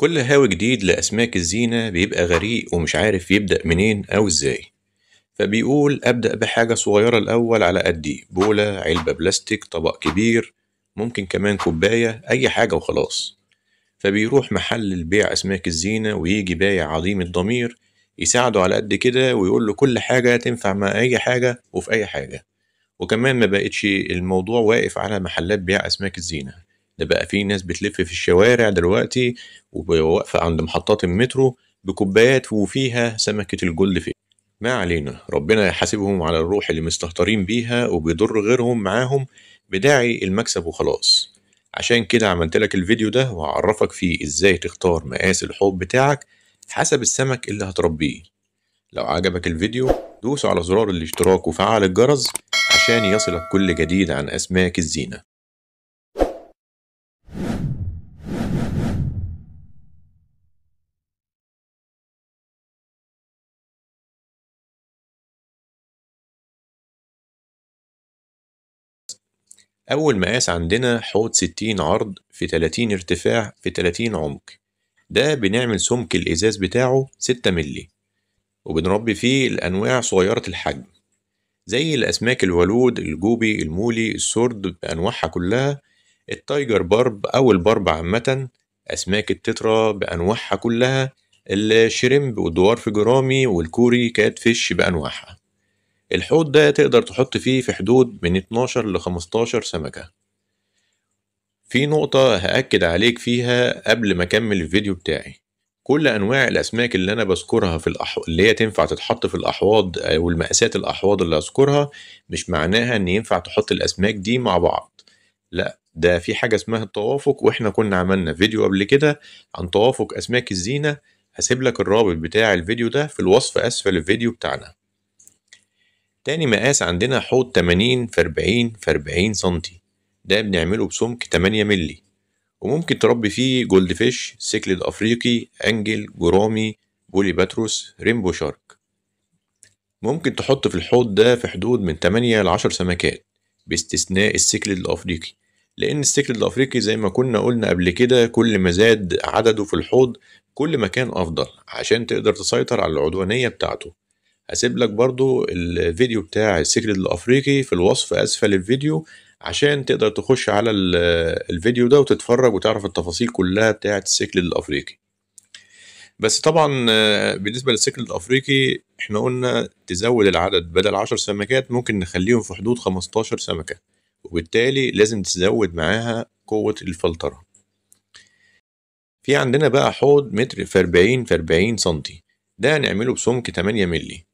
كل هاوي جديد لأسماك الزينة بيبقى غريق ومش عارف يبدأ منين أو إزاي فبيقول أبدأ بحاجة صغيرة الأول على قدي بولة علبة بلاستيك طبق كبير ممكن كمان كوباية أي حاجة وخلاص فبيروح محل البيع أسماك الزينة ويجي بايع عظيم الضمير يساعده على قد كده ويقول له كل حاجة تنفع مع أي حاجة وفي أي حاجة وكمان ما بقتش الموضوع واقف على محلات بيع أسماك الزينة ده بقى في ناس بتلف في الشوارع دلوقتي وواقفه عند محطات المترو بكوبايات وفيها سمكه الجلد فيه ما علينا ربنا يحاسبهم على الروح اللي مستهترين بيها وبيضر غيرهم معاهم بداعي المكسب وخلاص عشان كده عملت لك الفيديو ده وهعرفك فيه ازاي تختار مقاس الحوض بتاعك حسب السمك اللي هتربيه لو عجبك الفيديو دوس على زرار الاشتراك وفعل الجرس عشان يصلك كل جديد عن أسماك الزينة أول مقاس عندنا حوض 60 عرض في 30 ارتفاع في 30 عمق ده بنعمل سمك الإزاز بتاعه 6 ملي وبنربي فيه الأنواع صغيرة الحجم زي الأسماك الولود الجوبي المولي السرد بأنواعها كلها التايجر بارب أو البارب عامة أسماك التترا بأنواعها كلها الشريمب والدوار في جرامي والكوري كات فيش بأنواعها الحوض ده تقدر تحط فيه في حدود من 12 ل 15 سمكة في نقطة هأكد عليك فيها قبل ما أكمل الفيديو بتاعي كل أنواع الأسماك اللي أنا بذكرها في الأحو... اللي هي تنفع تتحط في الأحواض أو آه، المقاسات الأحواض اللي هذكرها مش معناها إن ينفع تحط الأسماك دي مع بعض لأ ده في حاجة اسمها التوافق وإحنا كنا عملنا فيديو قبل كده عن توافق أسماك الزينة هسيب لك الرابط بتاع الفيديو ده في الوصف أسفل الفيديو بتاعنا تاني مقاس عندنا حوض 80 في 40 في 40 سنتي ده بنعمله بسمك 8 ملي وممكن تربي فيه جولد فيش سيكلد أفريقي أنجل جرامي بولي باتروس ريمبو شارك ممكن تحط في الحوض ده في حدود من 8 ل 10 سمكات باستثناء السيكلد الأفريقي لأن السيكلد الأفريقي زي ما كنا قلنا قبل كده كل ما زاد عدده في الحوض كل ما كان أفضل عشان تقدر تسيطر على العدوانية بتاعته هسيب لك برضو الفيديو بتاع السيكريت الافريقي في الوصف اسفل الفيديو عشان تقدر تخش على الفيديو ده وتتفرج وتعرف التفاصيل كلها بتاعه السيكريت الافريقي بس طبعا آه، بالنسبه للسيكريت الافريقي احنا قلنا تزود العدد بدل 10 سمكات ممكن نخليهم في حدود 15 سمكه وبالتالي لازم تزود معاها قوه الفلتره في عندنا بقى حوض متر في 40 في 40 سنتي ده هنعمله بسمك 8 مللي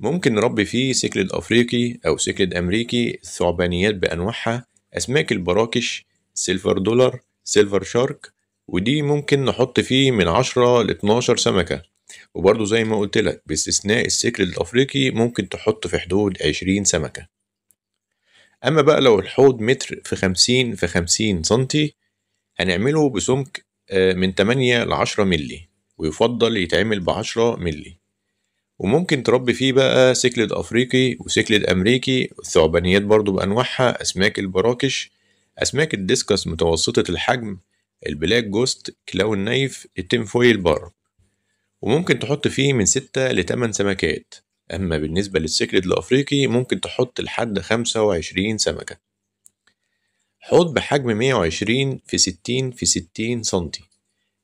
ممكن نربي فيه سيكلد أفريقي أو سيكلد أمريكي الثعبانيات بأنواعها أسماك البراكش سيلفر دولار سيلفر شارك ودي ممكن نحط فيه من 10 ل 12 سمكة وبرضو زي ما قلت لك باستثناء السكلد الأفريقي ممكن تحط في حدود 20 سمكة أما بقى لو الحوض متر في 50 في 50 سنتي هنعمله بسمك آه، من 8 ل 10 ملي ويفضل يتعمل ب 10 ملي وممكن تربي فيه بقى سيكلد أفريقي وسيكلد أمريكي والثعبانيات برضو بأنواعها أسماك البراكش أسماك الديسكس متوسطة الحجم البلاك جوست كلاو النايف التنفويل بار وممكن تحط فيه من ستة لتمن سمكات أما بالنسبة للسيكلد الأفريقي ممكن تحط لحد خمسة وعشرين سمكة حوض بحجم مية وعشرين في ستين في ستين سنتي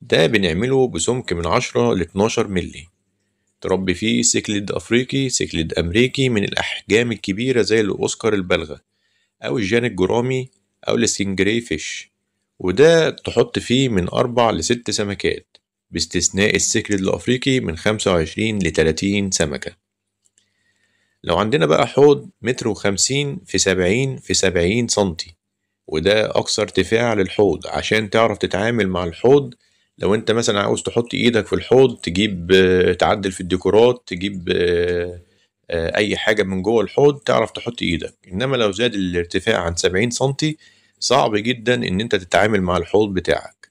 ده بنعمله بسمك من عشرة لاتناشر ملي تربي فيه سيكليد أفريقي سيكليد أمريكي من الأحجام الكبيرة زي الأوسكار البالغة أو الجان الجرامي أو السنجري فيش وده تحط فيه من أربع لست سمكات باستثناء السيكليد الأفريقي من خمسة وعشرين لتلاتين سمكة لو عندنا بقى حوض متر وخمسين في سبعين في سبعين سنتي وده أقصى ارتفاع للحوض عشان تعرف تتعامل مع الحوض لو انت مثلا عاوز تحط ايدك في الحوض تجيب آه، تعدل في الديكورات تجيب آه، آه، اي حاجه من جوه الحوض تعرف تحط ايدك انما لو زاد الارتفاع عن 70 سنتي صعب جدا ان انت تتعامل مع الحوض بتاعك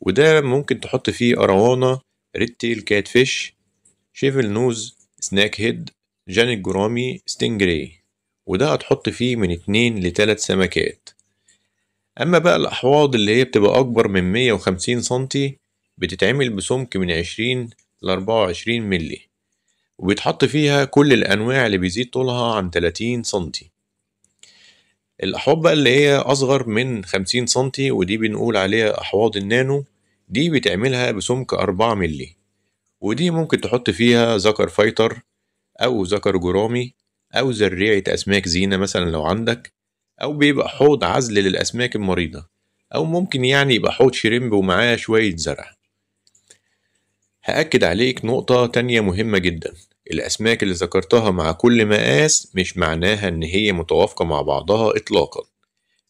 وده ممكن تحط فيه اروانا ريتيل تيل كات فيش شيفل نوز سناك هيد جانت جرامي ستينجري وده هتحط فيه من اتنين لتلات سمكات أما بقى الأحواض اللي هي بتبقى أكبر من 150 سنتي بتتعمل بسمك من 20 ل 24 ملي وبيتحط فيها كل الأنواع اللي بيزيد طولها عن 30 سنتي الأحواض بقى اللي هي أصغر من 50 سنتي ودي بنقول عليها أحواض النانو دي بتعملها بسمك 4 ملي ودي ممكن تحط فيها ذكر فايتر أو ذكر جرامي أو زريعة أسماك زينة مثلا لو عندك او بيبقى حوض عزل للاسماك المريضه او ممكن يعني يبقى حوض شريمب ومعاه شويه زرع هأكد عليك نقطة تانية مهمة جدا الأسماك اللي ذكرتها مع كل مقاس مش معناها إن هي متوافقة مع بعضها إطلاقا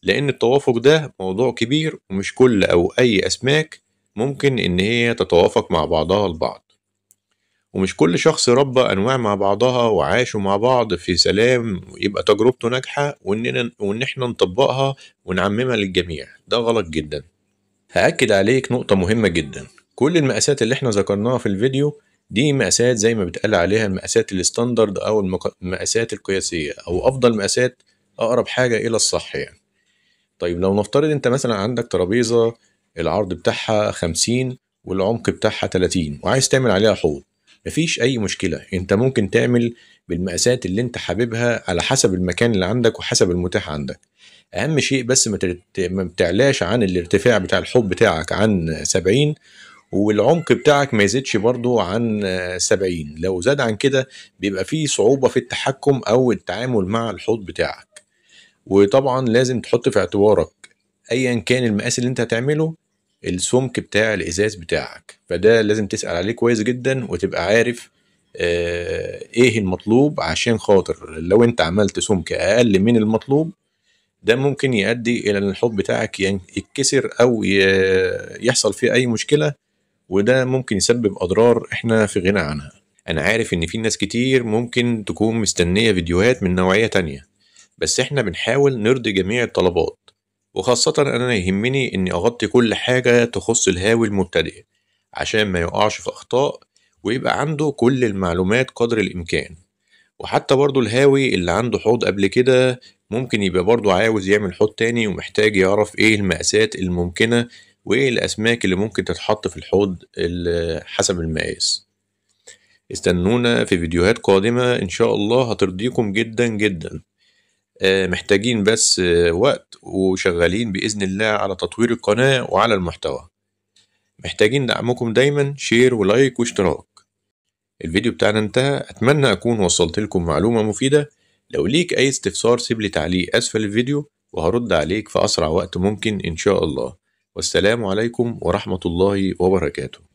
لأن التوافق ده موضوع كبير ومش كل أو أي أسماك ممكن إن هي تتوافق مع بعضها البعض ومش كل شخص ربى انواع مع بعضها وعاشوا مع بعض في سلام يبقى تجربته ناجحه واننا وان احنا نطبقها ونعممها للجميع ده غلط جدا هاكد عليك نقطه مهمه جدا كل المقاسات اللي احنا ذكرناها في الفيديو دي مقاسات زي ما بتقال عليها المقاسات الستاندرد او المقاسات القياسيه او افضل مقاسات اقرب حاجه الى الصح يعني طيب لو نفترض انت مثلا عندك ترابيزه العرض بتاعها 50 والعمق بتاعها 30 وعايز تعمل عليها حوض مفيش اي مشكله انت ممكن تعمل بالمقاسات اللي انت حاببها على حسب المكان اللي عندك وحسب المتاح عندك اهم شيء بس ما, ترت... بتعلاش عن الارتفاع بتاع الحوض بتاعك عن 70 والعمق بتاعك ما يزيدش برضه عن 70 لو زاد عن كده بيبقى فيه صعوبه في التحكم او التعامل مع الحوض بتاعك وطبعا لازم تحط في اعتبارك ايا كان المقاس اللي انت هتعمله السمك بتاع الازاز بتاعك فده لازم تسال عليه كويس جدا وتبقى عارف آه، ايه المطلوب عشان خاطر لو انت عملت سمك اقل من المطلوب ده ممكن يؤدي الى ان الحوض بتاعك يتكسر او يحصل فيه اي مشكله وده ممكن يسبب اضرار احنا في غنى عنها انا عارف ان في ناس كتير ممكن تكون مستنيه فيديوهات من نوعيه تانية بس احنا بنحاول نرضي جميع الطلبات وخاصة أنا يهمني إني أغطي كل حاجة تخص الهاوي المبتدئ عشان ما يقعش في أخطاء ويبقى عنده كل المعلومات قدر الإمكان وحتى برضو الهاوي اللي عنده حوض قبل كده ممكن يبقى برضو عاوز يعمل حوض تاني ومحتاج يعرف إيه المقاسات الممكنة وإيه الأسماك اللي ممكن تتحط في الحوض حسب المقاس استنونا في فيديوهات قادمة إن شاء الله هترضيكم جدا جدا آه، محتاجين بس آه، وقت وشغالين بإذن الله على تطوير القناة وعلى المحتوى محتاجين دعمكم دايما شير ولايك واشتراك الفيديو بتاعنا انتهى أتمنى أكون وصلت لكم معلومة مفيدة لو ليك أي استفسار سيب لي تعليق أسفل الفيديو وهرد عليك في أسرع وقت ممكن إن شاء الله والسلام عليكم ورحمة الله وبركاته